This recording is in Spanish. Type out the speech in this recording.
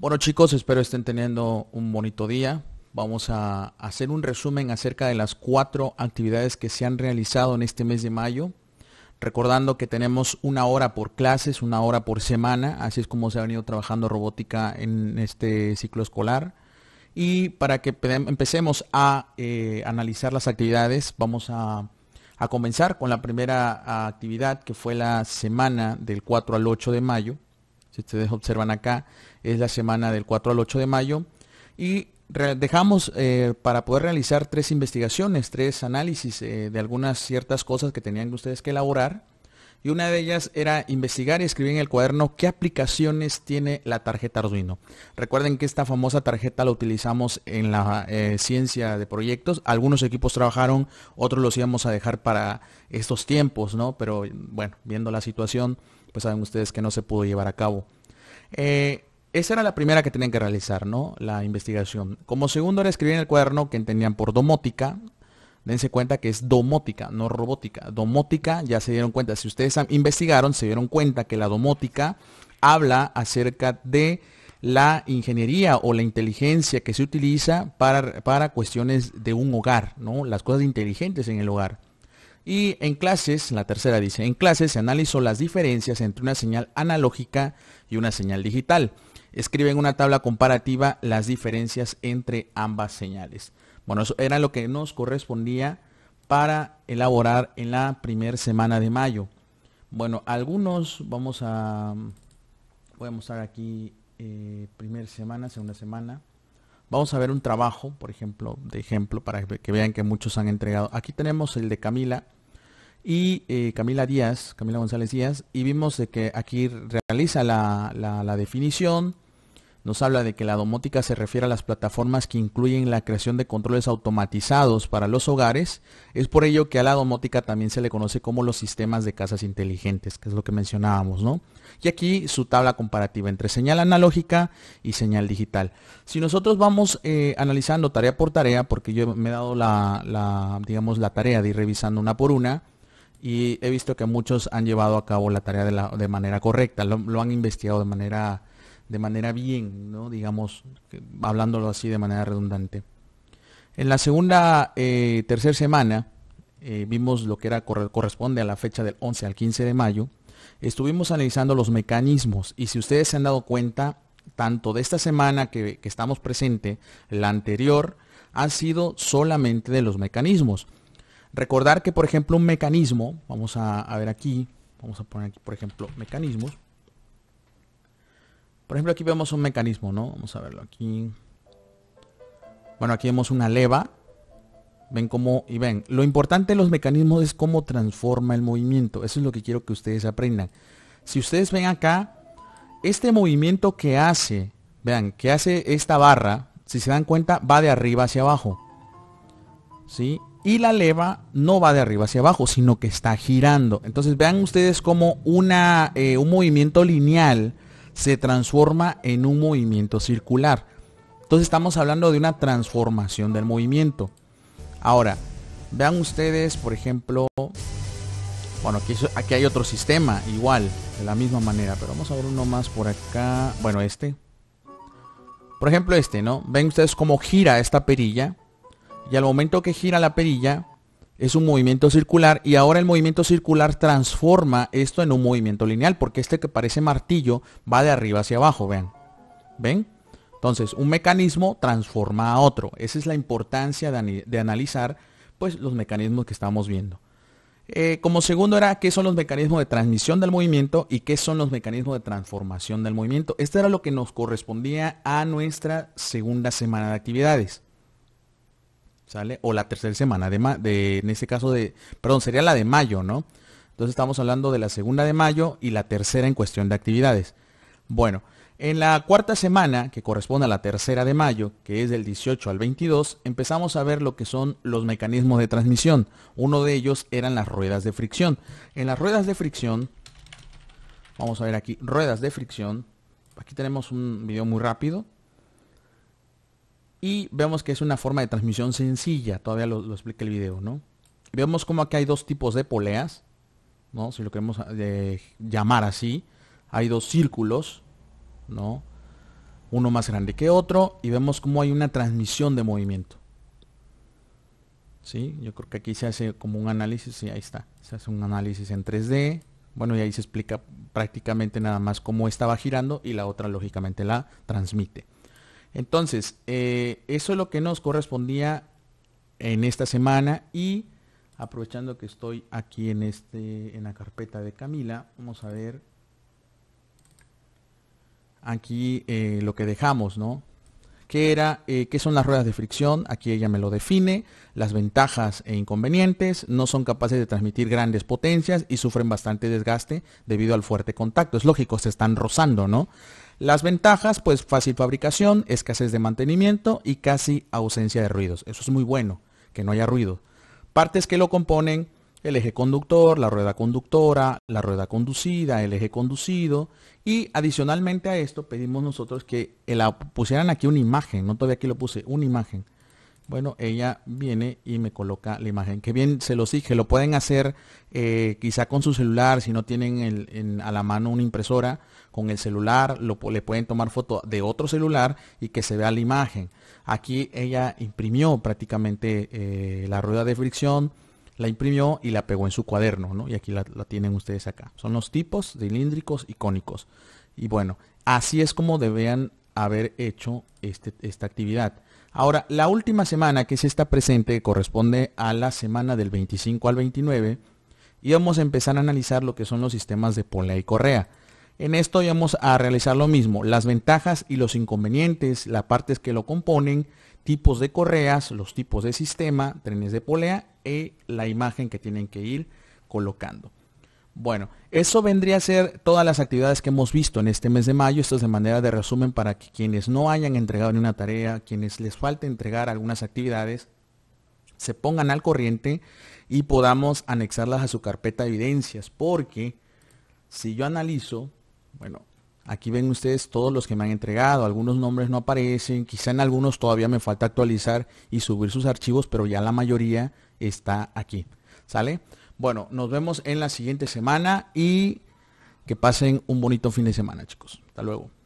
Bueno chicos, espero estén teniendo un bonito día. Vamos a hacer un resumen acerca de las cuatro actividades que se han realizado en este mes de mayo. Recordando que tenemos una hora por clases, una hora por semana, así es como se ha venido trabajando robótica en este ciclo escolar. Y para que empecemos a eh, analizar las actividades, vamos a comenzar con la primera actividad que fue la semana del 4 al 8 de mayo ustedes observan acá, es la semana del 4 al 8 de mayo. Y dejamos eh, para poder realizar tres investigaciones, tres análisis eh, de algunas ciertas cosas que tenían ustedes que elaborar y una de ellas era investigar y escribir en el cuaderno qué aplicaciones tiene la tarjeta Arduino. Recuerden que esta famosa tarjeta la utilizamos en la eh, ciencia de proyectos. Algunos equipos trabajaron, otros los íbamos a dejar para estos tiempos, ¿no? Pero bueno, viendo la situación, pues saben ustedes que no se pudo llevar a cabo. Eh, esa era la primera que tenían que realizar, ¿no? La investigación. Como segundo era escribir en el cuaderno que entendían por domótica, dense cuenta que es domótica, no robótica. Domótica, ya se dieron cuenta, si ustedes investigaron, se dieron cuenta que la domótica habla acerca de la ingeniería o la inteligencia que se utiliza para, para cuestiones de un hogar, ¿no? Las cosas inteligentes en el hogar. Y en clases, la tercera dice, en clases se analizó las diferencias entre una señal analógica y una señal digital. Escribe en una tabla comparativa las diferencias entre ambas señales. Bueno, eso era lo que nos correspondía para elaborar en la primera semana de mayo. Bueno, algunos vamos a... Voy a mostrar aquí eh, primer primera semana, segunda semana. Vamos a ver un trabajo, por ejemplo, de ejemplo, para que vean que muchos han entregado. Aquí tenemos el de Camila y eh, Camila Díaz, Camila González Díaz, y vimos de que aquí realiza la, la, la definición, nos habla de que la domótica se refiere a las plataformas que incluyen la creación de controles automatizados para los hogares. Es por ello que a la domótica también se le conoce como los sistemas de casas inteligentes, que es lo que mencionábamos, ¿no? Y aquí su tabla comparativa entre señal analógica y señal digital. Si nosotros vamos eh, analizando tarea por tarea, porque yo me he dado la, digamos, la tarea de ir revisando una por una, y he visto que muchos han llevado a cabo la tarea de, manera correcta, lo, lo han investigado de manera de manera bien, ¿no? digamos, hablándolo así de manera redundante. En la segunda, eh, tercera semana, eh, vimos lo que era, corresponde a la fecha del 11 al 15 de mayo, estuvimos analizando los mecanismos y si ustedes se han dado cuenta, tanto de esta semana que, estamos presente, la anterior, ha sido solamente de los mecanismos. Recordar que, por ejemplo, un mecanismo, vamos a ver aquí, vamos a poner aquí, por ejemplo, mecanismos. Por ejemplo, aquí vemos un mecanismo, ¿no? Vamos a verlo aquí. Bueno, aquí vemos una leva. Ven cómo, y ven, lo importante de los mecanismos es cómo transforma el movimiento. Eso es lo que quiero que ustedes aprendan. Si ustedes ven acá, este movimiento que hace, vean, que hace esta barra, si se dan cuenta, va de arriba hacia abajo. ¿Sí? Y la leva no va de arriba hacia abajo, sino que está girando. Entonces vean ustedes cómo una, eh, un movimiento lineal se transforma en un movimiento circular. Entonces estamos hablando de una transformación del movimiento. Ahora, vean ustedes, por ejemplo, bueno, aquí, hay otro sistema igual, de la misma manera, pero vamos a ver uno más por acá. Bueno, este. Por ejemplo, este, ¿no? Ven ustedes cómo gira esta perilla. Y al momento que gira la perilla, es un movimiento circular y ahora el movimiento circular transforma esto en un movimiento lineal porque este que parece martillo va de arriba hacia abajo, vean. ¿Ven? Entonces, un mecanismo transforma a otro. Esa es la importancia de, analizar pues, los mecanismos que estamos viendo. Eh, como segundo era qué son los mecanismos de transmisión del movimiento y qué son los mecanismos de transformación del movimiento. Este era lo que nos correspondía a nuestra segunda semana de actividades. ¿sale? O la tercera semana de, en este caso de, perdón, sería la de mayo, ¿no? Entonces estamos hablando de la segunda de mayo y la tercera en cuestión de actividades. Bueno, en la cuarta semana, que corresponde a la tercera de mayo, que es del 18 al 22, empezamos a ver lo que son los mecanismos de transmisión. Uno de ellos eran las ruedas de fricción. En las ruedas de fricción, vamos a ver aquí, ruedas de fricción. Aquí tenemos un video muy rápido y vemos que es una forma de transmisión sencilla, todavía lo, explica el video, ¿no? Vemos como aquí hay dos tipos de poleas, ¿no? Si lo queremos eh, llamar así. Hay dos círculos, ¿no? Uno más grande que otro y vemos como hay una transmisión de movimiento. ¿Sí? Yo creo que aquí se hace como un análisis, y ahí está. Se hace un análisis en 3D. Bueno, y ahí se explica prácticamente nada más cómo estaba girando y la otra lógicamente la transmite. Entonces, eh, eso es lo que nos correspondía en esta semana y aprovechando que estoy aquí en, este, en la carpeta de Camila, vamos a ver aquí eh, lo que dejamos, ¿no? era, eh, ¿Qué son las ruedas de fricción? Aquí ella me lo define. Las ventajas e inconvenientes. No son capaces de transmitir grandes potencias y sufren bastante desgaste debido al fuerte contacto. Es lógico, se están rozando, ¿no? Las ventajas, pues fácil fabricación, escasez de mantenimiento y casi ausencia de ruidos. Eso es muy bueno, que no haya ruido. Partes que lo componen, el eje conductor, la rueda conductora, la rueda conducida, el eje conducido. Y adicionalmente a esto pedimos nosotros que pusieran aquí una imagen, no todavía aquí lo puse, una imagen bueno, ella viene y me coloca la imagen. Que bien, se los dije, lo pueden hacer eh, quizá con su celular, si no tienen a la mano una impresora, con el celular, le pueden tomar foto de otro celular y que se vea la imagen. Aquí ella imprimió prácticamente eh, la rueda de fricción, la imprimió y la pegó en su cuaderno, ¿no? Y aquí la, tienen ustedes acá. Son los tipos cilíndricos y cónicos. Y bueno, así es como debían haber hecho este, esta actividad. Ahora, la última semana que es esta presente corresponde a la semana del 25 al 29 y vamos a empezar a analizar lo que son los sistemas de polea y correa. En esto vamos a realizar lo mismo, las ventajas y los inconvenientes, las partes que lo componen, tipos de correas, los tipos de sistema, trenes de polea y la imagen que tienen que ir colocando. Bueno, eso vendría a ser todas las actividades que hemos visto en este mes de mayo. Esto es de manera de resumen para que quienes no hayan entregado ni una tarea, quienes les falte entregar algunas actividades, se pongan al corriente y podamos anexarlas a su carpeta de evidencias. Porque si yo analizo, bueno, aquí ven ustedes todos los que me han entregado. Algunos nombres no aparecen, quizá en algunos todavía me falta actualizar y subir sus archivos, pero ya la mayoría está aquí. ¿Sale? Bueno, nos vemos en la siguiente semana y que pasen un bonito fin de semana, chicos. Hasta luego.